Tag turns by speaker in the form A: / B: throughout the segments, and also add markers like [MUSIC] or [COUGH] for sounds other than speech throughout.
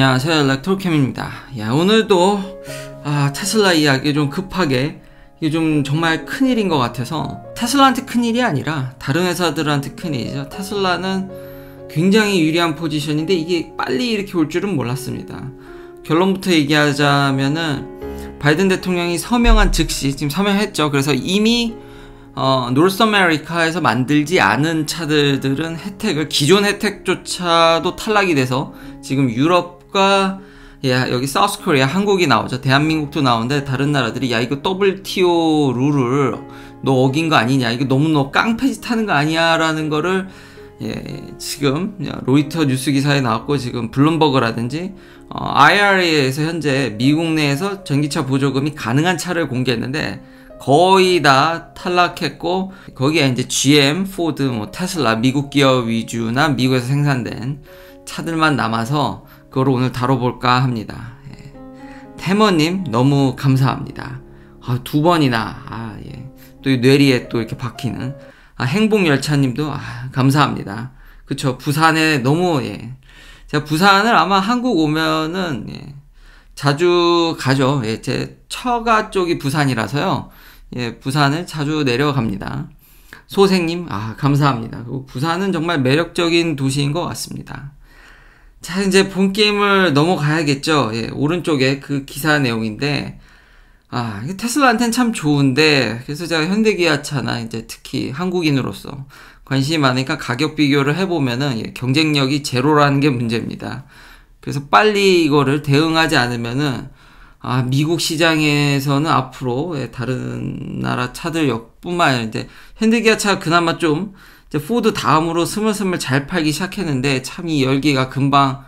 A: 안녕하세요 렉트로캠입니다 야 오늘도 아, 테슬라 이야기 좀 급하게 이게 좀 정말 큰일인 것 같아서 테슬라한테 큰일이 아니라 다른 회사들한테 큰일이죠 테슬라는 굉장히 유리한 포지션인데 이게 빨리 이렇게 올 줄은 몰랐습니다 결론부터 얘기하자면은 바이든 대통령이 서명한 즉시 지금 서명했죠 그래서 이미 어, 노스 아메리카에서 만들지 않은 차들들은 혜택을 기존 혜택조차도 탈락이 돼서 지금 유럽 한국과 예, 여기 사우스 코리아 한국이 나오죠. 대한민국도 나오는데 다른 나라들이 야 이거 WTO 룰을 너 어긴 거 아니냐. 이거 너무 너 깡패짓 하는 거 아니야라는 거를 예, 지금 로이터 뉴스 기사에 나왔고 지금 블룸버그라든지 어, IRA에서 현재 미국 내에서 전기차 보조금이 가능한 차를 공개했는데 거의 다 탈락했고 거기에 이제 GM, 포드, 뭐 테슬라 미국 기업 위주나 미국에서 생산된 차들만 남아서 그걸 오늘 다뤄볼까 합니다. 예. 태머님 너무 감사합니다. 아, 두 번이나 아, 예. 또 뇌리에 또 이렇게 박히는 아, 행복열차님도 아, 감사합니다. 그쵸 부산에 너무 예. 제가 부산을 아마 한국 오면은 예. 자주 가죠. 예, 제 처가 쪽이 부산이라서요. 예, 부산을 자주 내려갑니다. 소생님, 아, 감사합니다. 그리고 부산은 정말 매력적인 도시인 것 같습니다. 자, 이제 본 게임을 넘어가야겠죠. 예, 오른쪽에 그 기사 내용인데, 아, 테슬라한테는 참 좋은데, 그래서 제가 현대기아차나 이제 특히 한국인으로서 관심이 많으니까 가격 비교를 해보면은 예, 경쟁력이 제로라는 게 문제입니다. 그래서 빨리 이거를 대응하지 않으면은, 아, 미국 시장에서는 앞으로 예, 다른 나라 차들 역뿐만 아니라 이제 현대기아차 그나마 좀 이제 포드 다음으로 스물스물 잘 팔기 시작했는데 참 이 열기가 금방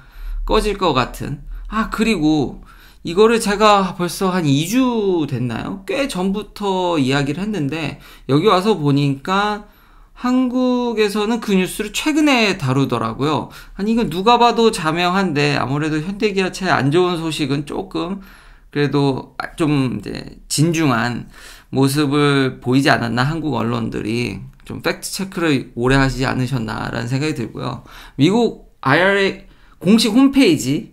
A: 꺼질 것 같은. 아, 그리고 이거를 제가 벌써 한 2주 됐나요? 꽤 전부터 이야기를 했는데 여기 와서 보니까 한국에서는 그 뉴스를 최근에 다루더라고요. 아니 이건 누가 봐도 자명한데 아무래도 현대기아차의 안 좋은 소식은 조금 그래도 아, 좀 이제 진중한 모습을 보이지 않았나 한국 언론들이 좀 팩트 체크를 오래 하시지 않으셨나라는 생각이 들고요. 미국 IRA 공식 홈페이지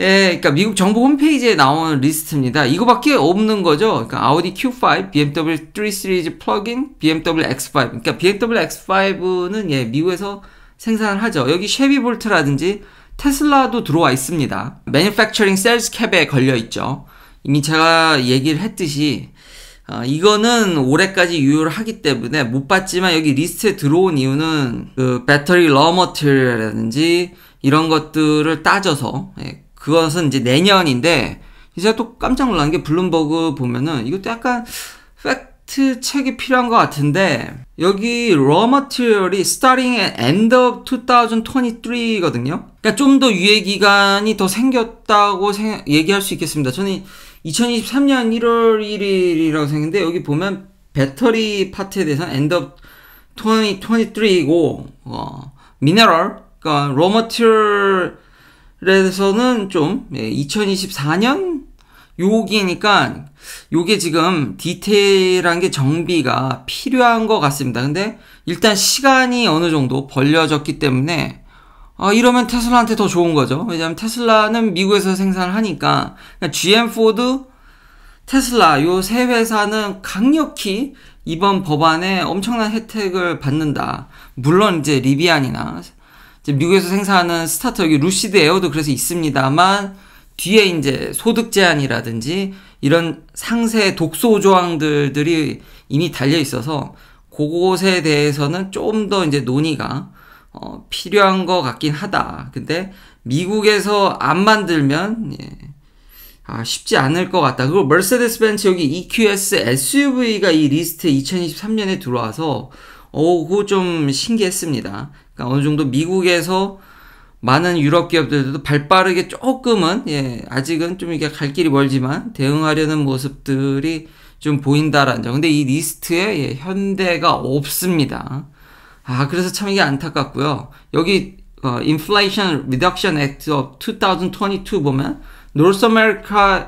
A: 예, 그니까 미국 정부 홈페이지에 나온 리스트입니다. 이거밖에 없는 거죠. 그니까 아우디 Q5, BMW 3 시리즈 플러긴, BMW X5. 그니까 BMW X5는 예, 미국에서 생산을 하죠. 여기 쉐비 볼트라든지 테슬라도 들어와 있습니다. 매뉴팩처링 셀스 캡에 걸려 있죠. 이미 제가 얘기를 했듯이 어, 이거는 올해까지 유효하기 를 때문에 못 봤지만 여기 리스트에 들어온 이유는 그 배터리 러머틀이라든지 이런 것들을 따져서 예, 그것은 이제 내년인데 이제 또 깜짝 놀란 게 블룸버그 보면은 이것도 약간 팩트 책이 필요한 것 같은데 여기 러머티이 starting at end of 2023거든요. 그러니까 좀 더 유예 기간이 더 생겼다고 생, 얘기할 수 있겠습니다. 저는 2023년 1월 1일이라고 생겼는데 여기 보면 배터리 파트에 대해서는 end of 2023이고 어, 미네랄 그러니까 로머티얼에서는 좀 예, 2024년 요기니까 요게 지금 디테일한 게 정비가 필요한 것 같습니다. 근데 일단 시간이 어느 정도 벌려졌기 때문에 어, 이러면 테슬라한테 더 좋은 거죠. 왜냐하면 테슬라는 미국에서 생산을 하니까 그러니까 GM, 포드, 테슬라 요 세 회사는 강력히 이번 법안에 엄청난 혜택을 받는다. 물론 이제 리비안이나 이제 미국에서 생산하는 스타터 여기 루시드 에어도 그래서 있습니다만 뒤에 이제 소득 제한이라든지 이런 상세 독소 조항들들이 이미 달려 있어서 그것에 대해서는 좀 더 이제 논의가 어, 필요한 것 같긴 하다. 근데 미국에서 안 만들면 예. 아, 쉽지 않을 것 같다. 그리고 멀세데스 벤츠 여기 EQS SUV가 이 리스트에 2023년에 들어와서 어, 그거 좀 신기했습니다. 그러니까 어느 정도 미국에서 많은 유럽 기업들도 발 빠르게 조금은 예, 아직은 좀 이게 갈 길이 멀지만 대응하려는 모습들이 좀 보인다라는 점. 근데 이 리스트에 예, 현대가 없습니다. 아, 그래서 참 이게 안타깝고요. 여기 어, Inflation Reduction Act of 2022 보면 North America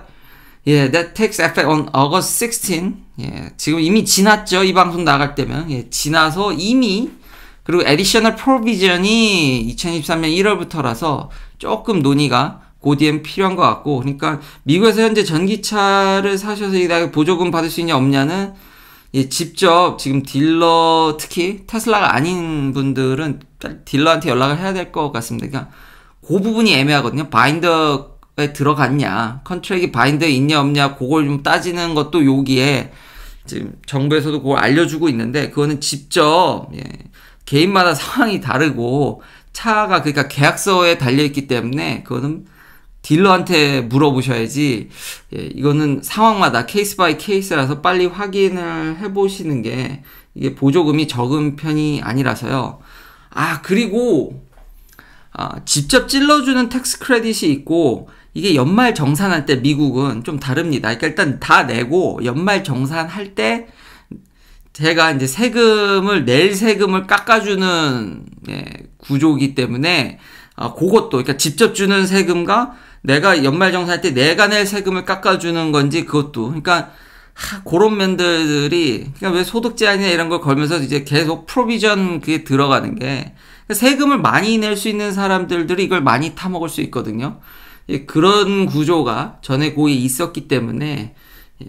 A: 예, that takes effect on August 16. 예, 지금 이미 지났죠. 이 방송 나갈 때면. 예, 지나서 이미 그리고 additional provision이 2023년 1월부터라서 조금 논의가 고디엔 필요한 것 같고, 그러니까 미국에서 현재 전기차를 사셔서 이 보조금 받을 수 있냐 없냐는 예, 직접 지금 딜러 특히 테슬라가 아닌 분들은 딜러한테 연락을 해야 될 것 같습니다. 그러니까 그 부분이 애매하거든요. 바인더에 들어갔냐, 컨트랙이 바인더에 있냐 없냐, 그걸 좀 따지는 것도 여기에 지금 정부에서도 그걸 알려주고 있는데 그거는 직접 예, 개인마다 상황이 다르고 차가 그러니까 계약서에 달려 있기 때문에 그거는 딜러한테 물어보셔야지 예, 이거는 상황마다 케이스 바이 케이스라서 빨리 확인을 해보시는 게 이게 보조금이 적은 편이 아니라서요. 아 그리고 아, 직접 찔러주는 텍스 크레딧이 있고 이게 연말 정산할 때 미국은 좀 다릅니다. 그러니까 일단 다 내고 연말 정산할 때 제가 이제 세금을 낼 세금을 깎아주는 예, 구조기 때문에 아, 그것도 그러니까 직접 주는 세금과 내가 연말정산 때 내가 낼 세금을 깎아주는 건지 그것도 그러니까 하, 그런 면들이 그러니까 왜 소득 제한이나 이런 걸 걸면서 이제 계속 프로비전 그게 들어가는 게 그러니까 세금을 많이 낼 수 있는 사람들들이 이걸 많이 타먹을 수 있거든요. 예, 그런 구조가 전에 고에 있었기 때문에 예,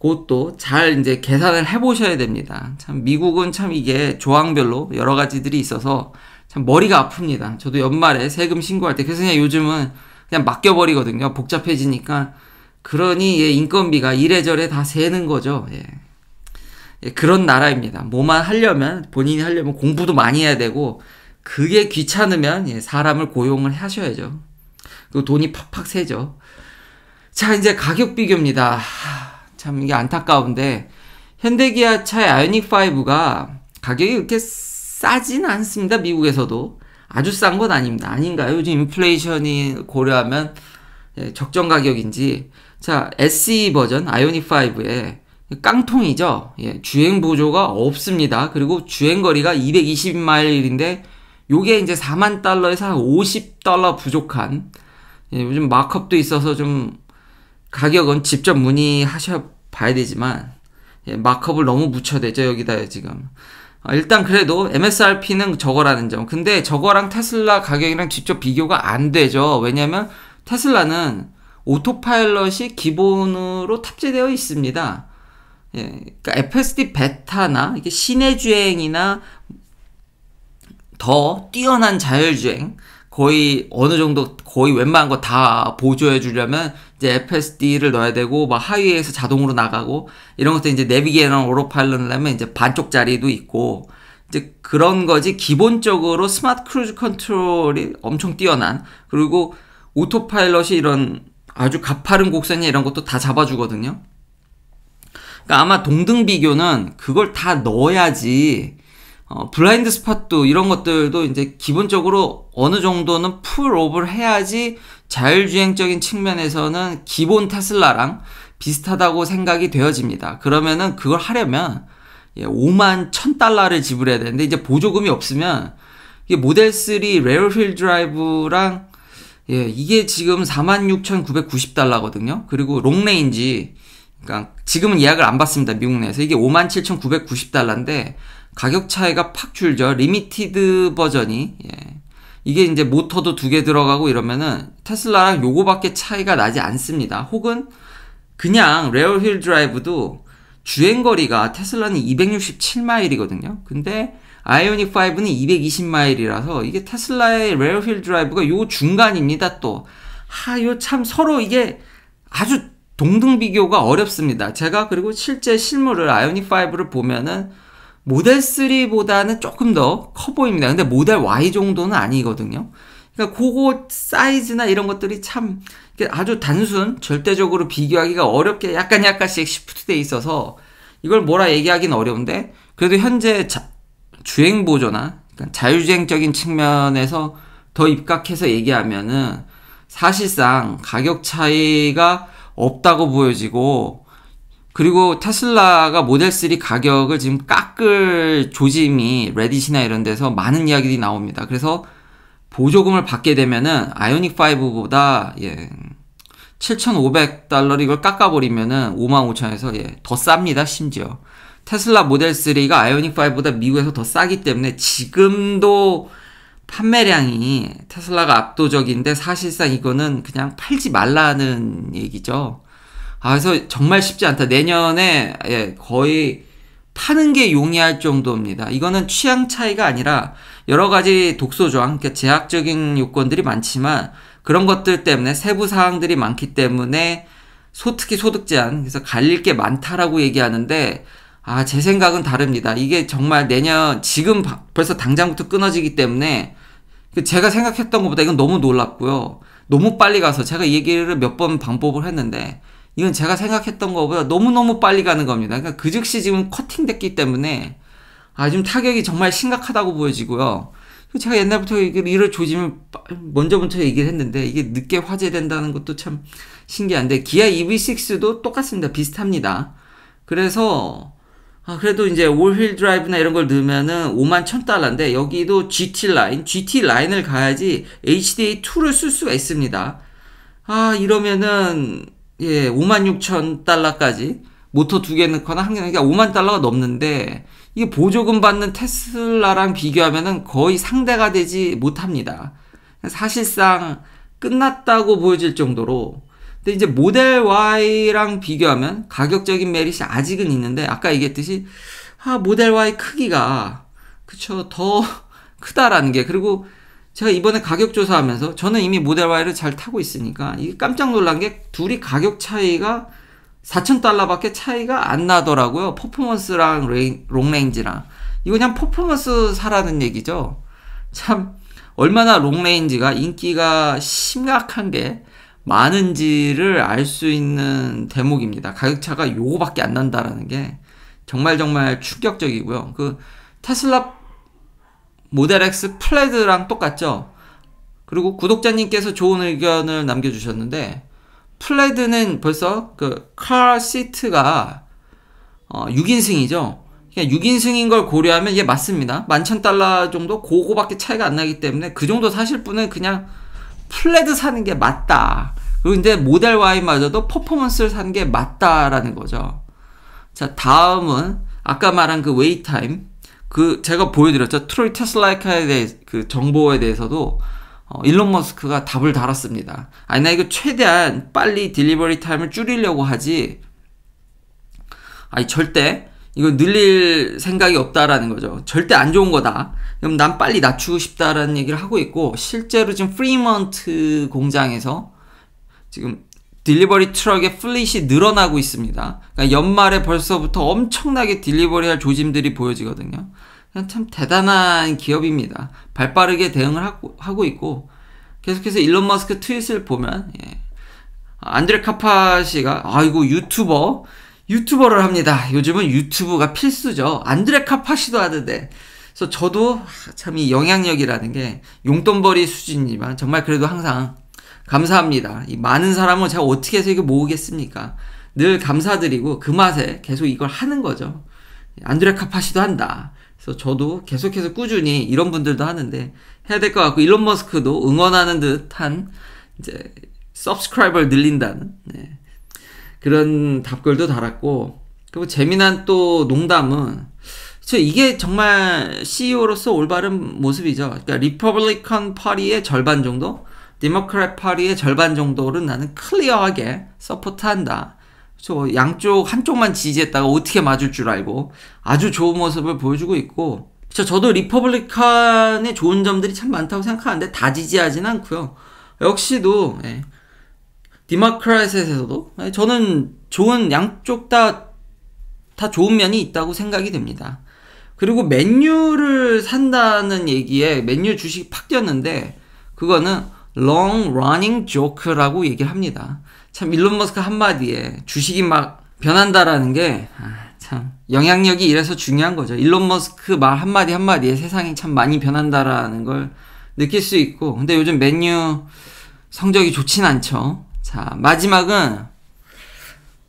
A: 그것도 잘 이제 계산을 해보셔야 됩니다. 참 미국은 참 이게 조항별로 여러 가지들이 있어서 참 머리가 아픕니다. 저도 연말에 세금 신고할 때 그래서 그냥 요즘은 그냥 맡겨버리거든요. 복잡해지니까. 그러니 예, 인건비가 이래저래 다 새는 거죠. 예. 예, 그런 나라입니다. 뭐만 하려면 본인이 하려면 공부도 많이 해야 되고 그게 귀찮으면 예, 사람을 고용을 하셔야죠. 그 돈이 팍팍 새죠. 자 이제 가격 비교입니다. 하, 참 이게 안타까운데 현대기아차의 아이오닉 5가 가격이 그렇게 싸진 않습니다. 미국에서도 아주 싼 건 아닙니다. 아닌가요? 요즘 인플레이션이 고려하면 예, 적정 가격인지 자 SE 버전 아이오닉 5에 깡통이죠. 예, 주행 보조가 없습니다. 그리고 주행 거리가 220마일인데 요게 이제 4만 달러에서 한 50달러 부족한 예, 요즘 마크업도 있어서 좀 가격은 직접 문의하셔 봐야 되지만 예, 마크업을 너무 묻혀대죠 여기다 지금 아, 일단 그래도 MSRP는 저거라는 점. 근데 저거랑 테슬라 가격이랑 직접 비교가 안 되죠. 왜냐면 테슬라는 오토파일럿이 기본으로 탑재되어 있습니다. 예, 그러니까 FSD 베타나 이게 시내 주행이나 더 뛰어난 자율주행 거의 어느 정도 거의 웬만한 거 다 보조해 주려면 이제 FSD를 넣어야 되고 막 하위에서 자동으로 나가고 이런 것들 이제 내비게이션 오로파일럿을 하면 이제 반쪽짜리도 있고 이제 그런 거지 기본적으로 스마트 크루즈 컨트롤이 엄청 뛰어난 그리고 오토파일럿이 이런 아주 가파른 곡선이 이런 것도 다 잡아주거든요. 그러니까 아마 동등 비교는 그걸 다 넣어야지 어, 블라인드 스팟도 이런 것들도 이제 기본적으로 어느 정도는 풀오브를 해야지 자율주행적인 측면에서는 기본 테슬라랑 비슷하다고 생각이 되어집니다. 그러면은 그걸 하려면 5만 예, 1000달러를 지불해야 되는데 이제 보조금이 없으면 이게 모델 3 레어휠 드라이브랑 예, 이게 지금 46,990달러거든요. 그리고 롱레인지 그러니까 지금은 예약을 안 받습니다. 미국 내에서 이게 57,990달러인데 가격 차이가 팍 줄죠. 리미티드 버전이. 예. 이게 이제 모터도 두 개 들어가고 이러면은 테슬라랑 요거밖에 차이가 나지 않습니다. 혹은 그냥 레어휠 드라이브도 주행거리가 테슬라는 267마일이거든요. 근데 아이오닉 5는 220마일이라서 이게 테슬라의 레어휠 드라이브가 요 중간입니다. 또 하, 요참 서로 이게 아주 동등 비교가 어렵습니다. 제가 그리고 실제 실물을 아이오닉 5를 보면은 모델 3보다는 조금 더 커 보입니다. 근데 모델 Y 정도는 아니거든요. 그러니까 그거 사이즈나 이런 것들이 참 아주 단순 절대적으로 비교하기가 어렵게 약간 약간씩 시프트돼 있어서 이걸 뭐라 얘기하긴 어려운데 그래도 현재 자, 주행 보조나 그러니까 자율주행적인 측면에서 더 입각해서 얘기하면은 사실상 가격 차이가 없다고 보여지고 그리고 테슬라가 모델 3 가격을 지금 깎을 조짐이 레딧이나 이런 데서 많은 이야기들이 나옵니다. 그래서 보조금을 받게 되면은 아이오닉 5보다 예 7,500달러 이걸 깎아버리면은 55,000에서 예, 더 쌉니다 심지어 테슬라 모델 3가 아이오닉 5보다 미국에서 더 싸기 때문에 지금도 판매량이 테슬라가 압도적인데 사실상 이거는 그냥 팔지 말라는 얘기죠. 아, 그래서 정말 쉽지 않다. 내년에 예, 거의 파는 게 용이할 정도입니다. 이거는 취향 차이가 아니라 여러 가지 독소 조항, 그러니까 제약적인 요건들이 많지만 그런 것들 때문에 세부 사항들이 많기 때문에 소 특히 소득 제한 그래서 갈릴 게 많다라고 얘기하는데 아, 제 생각은 다릅니다. 이게 정말 내년 지금 바, 벌써 당장부터 끊어지기 때문에 그 제가 생각했던 것보다 이건 너무 놀랍고요. 너무 빨리 가서 제가 얘기를 몇 번 방법을 했는데 이건 제가 생각했던 것보다 너무너무 빨리 가는 겁니다. 그러니까 그 즉시 지금 커팅됐기 때문에 아, 지금 타격이 정말 심각하다고 보여지고요. 제가 옛날부터 이를 조짐을 먼저부터 얘기를 했는데 이게 늦게 화제된다는 것도 참 신기한데 기아 EV6도 똑같습니다. 비슷합니다. 그래서 아, 그래도 이제 올휠 드라이브나 이런 걸 넣으면은 5만 1000달러인데 여기도 GT 라인, GT 라인을 가야지 HDA2를 쓸 수가 있습니다. 아, 이러면은 예, 5만 6천 달러까지 모터 두 개 넣거나 한개 넣으니까 그러니까 5만 달러가 넘는데 이게 보조금 받는 테슬라랑 비교하면은 거의 상대가 되지 못합니다. 사실상 끝났다고 보여질 정도로 근데 이제 모델 Y랑 비교하면 가격적인 메리트 아직은 있는데 아까 얘기했듯이 아 모델 Y 크기가 그쵸 더 [LAUGHS] 크다라는 게 그리고 제가 이번에 가격 조사하면서 저는 이미 모델 Y를 잘 타고 있으니까 이게 깜짝 놀란 게 둘이 가격 차이가 4천달러밖에 차이가 안 나더라고요. 퍼포먼스랑 롱레인지랑. 이거 그냥 퍼포먼스 사라는 얘기죠. 참 얼마나 롱레인지가 인기가 심각한 게 많은지를 알 수 있는 대목입니다. 가격차가 요거밖에 안 난다라는 게 정말 정말 충격적이고요. 그 테슬라 모델 X 플레드랑 똑같죠? 그리고 구독자님께서 좋은 의견을 남겨주셨는데 플레드는 벌써 그카 시트가 어, 6인승이죠. 그러 6인승인 걸 고려하면 이게 맞습니다. 11,000달러 정도 고거밖에 차이가 안 나기 때문에 그 정도 사실 분은 그냥 플레드 사는 게 맞다. 그리고 이제 모델 Y마저도 퍼포먼스를 사는 게 맞다라는 거죠. 자, 다음은 아까 말한 그 웨이타임 그 제가 보여드렸죠. 트로이 테슬라이카에 대해 그 정보에 대해서도 어, 일론 머스크가 답을 달았습니다. 아니 나 이거 최대한 빨리 딜리버리 타임을 줄이려고 하지. 아니 절대 이거 늘릴 생각이 없다라는 거죠. 절대 안 좋은 거다. 그럼 난 빨리 낮추고 싶다라는 얘기를 하고 있고 실제로 지금 프리먼트 공장에서 지금 딜리버리 트럭의 플릿이 늘어나고 있습니다. 그러니까 연말에 벌써부터 엄청나게 딜리버리할 조짐들이 보여지거든요. 참 대단한 기업입니다. 발 빠르게 대응을 하고, 하고 있고, 계속해서 일론 머스크 트윗을 보면, 예. 안드레 카파시가, 아이고, 유튜버, 유튜버를 합니다. 요즘은 유튜브가 필수죠. 안드레 카파시도 하던데. 그래서 저도 참 이 영향력이라는 게 용돈벌이 수준이지만 정말 그래도 항상 감사합니다. 이 많은 사람은 제가 어떻게 해서 이거 모으겠습니까? 늘 감사드리고 그 맛에 계속 이걸 하는 거죠. 안드레 카파시도 한다. 그래서 저도 계속해서 꾸준히 이런 분들도 하는데 해야 될 것 같고 일론 머스크도 응원하는 듯한 이제 서브스크라이버를 늘린다는 네. 그런 답글도 달았고 그리고 재미난 또 농담은 저 이게 정말 CEO로서 올바른 모습이죠. 그러니까 리퍼블리컨 파리의 절반 정도 디모크랫 파리의 절반 정도를 나는 클리어하게 서포트한다. 그 양쪽 한쪽만 지지했다가 어떻게 맞을 줄 알고 아주 좋은 모습을 보여주고 있고 그 저도 리퍼블리칸의 좋은 점들이 참 많다고 생각하는데 다 지지하진 않고요. 역시도 예, 디모크라이셋에서도 예, 저는 좋은 양쪽 다 다 좋은 면이 있다고 생각이 됩니다. 그리고 맨유를 산다는 얘기에 맨유 주식이 팍 뛰었는데 그거는 long running joke라고 얘기를 합니다. 참 일론 머스크 한마디에 주식이 막 변한다라는 게참 아, 영향력이 이래서 중요한 거죠. 일론 머스크 말 한마디 한마디에 세상이 참 많이 변한다라는 걸 느낄 수 있고 근데 요즘 맨유 성적이 좋진 않죠. 자, 마지막은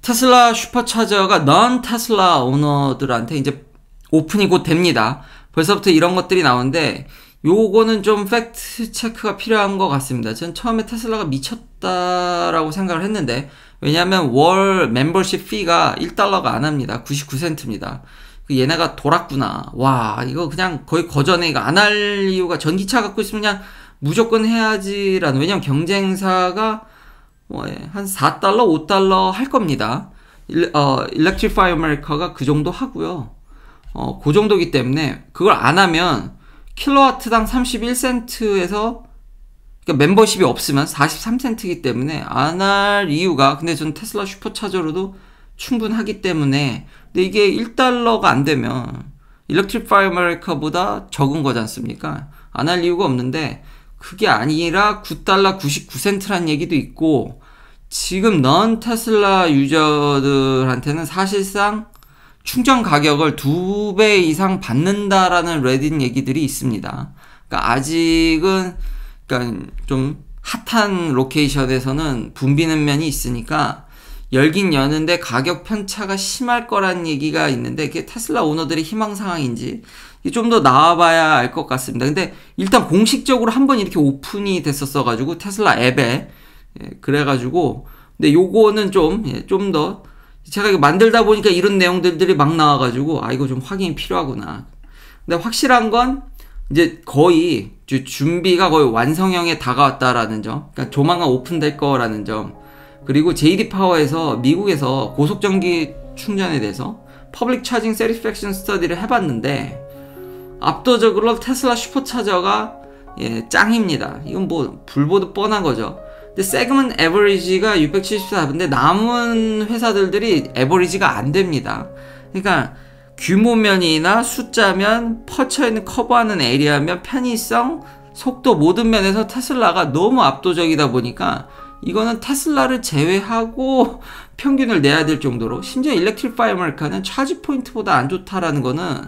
A: 테슬라 슈퍼차저가 넌 테슬라 오너들한테 이제 오픈이 곧 됩니다. 벌써부터 이런 것들이 나오는데 요거는 좀 팩트 체크가 필요한 것 같습니다. 전 처음에 테슬라가 미쳤다라고 생각을 했는데 왜냐하면 월 멤버십 피가 1달러가 안 합니다. 99센트입니다. 그 얘네가 돌았구나. 와 이거 그냥 거의 거전에 이거 안할 이유가 전기차 갖고 있으면 그냥 무조건 해야지라는 왜냐면 경쟁사가 뭐한 예, 4달러, 5달러 할 겁니다. 일, 어, 일렉트리파이 아메리카가 그 정도 하고요. 어, 그 정도기 때문에 그걸 안 하면 킬로와트당 31센트에서 그러니까 멤버십이 없으면 43센트이기 때문에 안 할 이유가 근데 전 테슬라 슈퍼차저로도 충분하기 때문에 근데 이게 1달러가 안 되면 일렉트릭파이 아메리카보다 적은 거지 않습니까? 안 할 이유가 없는데 그게 아니라 9달러 99센트란 얘기도 있고 지금 넌 테슬라 유저들한테는 사실상 충전 가격을 두 배 이상 받는다라는 레딧 얘기들이 있습니다. 그러니까 아직은 그러니까 좀 핫한 로케이션에서는 붐비는 면이 있으니까 열긴 여는데 가격 편차가 심할 거란 얘기가 있는데 그게 테슬라 오너들의 희망 상황인지 좀 더 나와봐야 알 것 같습니다. 근데 일단 공식적으로 한 번 이렇게 오픈이 됐었어가지고 테슬라 앱에 예, 그래가지고 근데 요거는 좀 예, 좀더 제가 만들다 보니까 이런 내용들이 막 나와가지고 아 이거 좀 확인이 필요하구나. 근데 확실한 건 이제 거의 준비가 거의 완성형에 다가왔다라는 점. 그러니까 조만간 오픈될 거라는 점. 그리고 JD 파워에서 미국에서 고속 전기 충전에 대해서 퍼블릭 차징 세리팩션 스터디를 해봤는데 압도적으로 테슬라 슈퍼차저가 예, 짱입니다. 이건 뭐 불보듯 뻔한 거죠. 근데 세그먼 에버리지가 674인데 남은 회사들들이 에버리지가 안 됩니다. 그러니까 규모면이나 숫자면 퍼쳐있는 커버하는 에리아면 편의성 속도 모든 면에서 테슬라가 너무 압도적이다 보니까 이거는 테슬라를 제외하고 평균을 내야 될 정도로 심지어 일렉트리파이 아리카는 차지 포인트보다 안 좋다라는 거는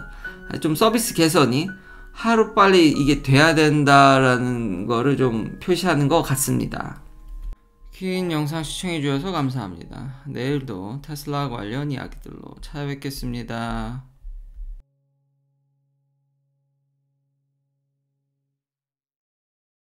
A: 좀 서비스 개선이 하루빨리 이게 돼야 된다라는 거를 좀 표시하는 것 같습니다. 긴 영상 시청해주셔서 감사합니다. 내일도 테슬라 관련 이야기들로 찾아뵙겠습니다.